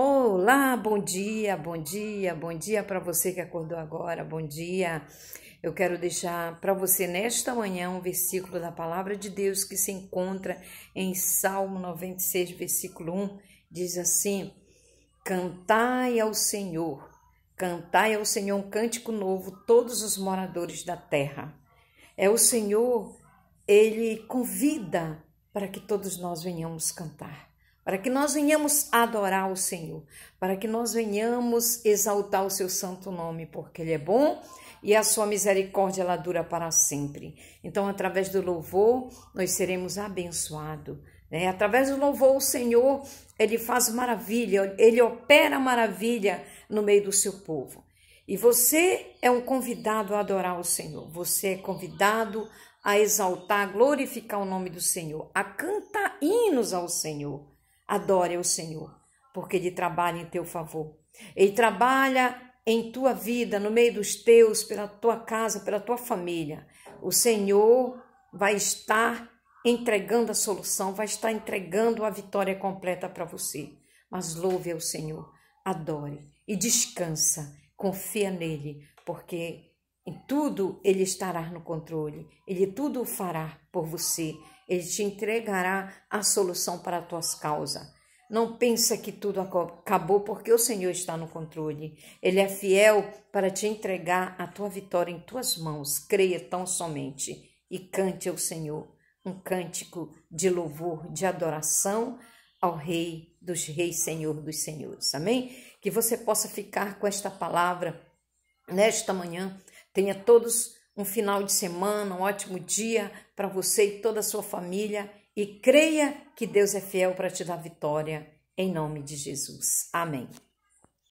Olá, bom dia, bom dia, bom dia para você que acordou agora, bom dia. Eu quero deixar para você nesta manhã um versículo da palavra de Deus que se encontra em Salmo 96, versículo 1. Diz assim: Cantai ao Senhor, cantai ao Senhor um cântico novo, todos os moradores da terra. É o Senhor, ele convida para que todos nós venhamos cantar para que nós venhamos adorar o Senhor, para que nós venhamos exaltar o seu santo nome, porque ele é bom e a sua misericórdia ela dura para sempre. Então, através do louvor, nós seremos abençoados. Né? Através do louvor, o Senhor, ele faz maravilha, ele opera maravilha no meio do seu povo. E você é um convidado a adorar o Senhor, você é convidado a exaltar, glorificar o nome do Senhor, a cantar hinos ao Senhor. Adore o Senhor, porque Ele trabalha em teu favor. Ele trabalha em tua vida, no meio dos teus, pela tua casa, pela tua família. O Senhor vai estar entregando a solução, vai estar entregando a vitória completa para você. Mas louve ao Senhor, adore e descansa, confia nele, porque em tudo ele estará no controle, ele tudo fará por você. Ele te entregará a solução para as tuas causas. Não pensa que tudo acabou, porque o Senhor está no controle. Ele é fiel para te entregar a tua vitória em tuas mãos. Creia tão somente e cante ao Senhor um cântico de louvor, de adoração ao Rei dos Reis, Senhor dos Senhores. Amém? Que você possa ficar com esta palavra nesta manhã. Tenha todos um final de semana, um ótimo dia para você e toda a sua família e creia que Deus é fiel para te dar vitória em nome de Jesus. Amém.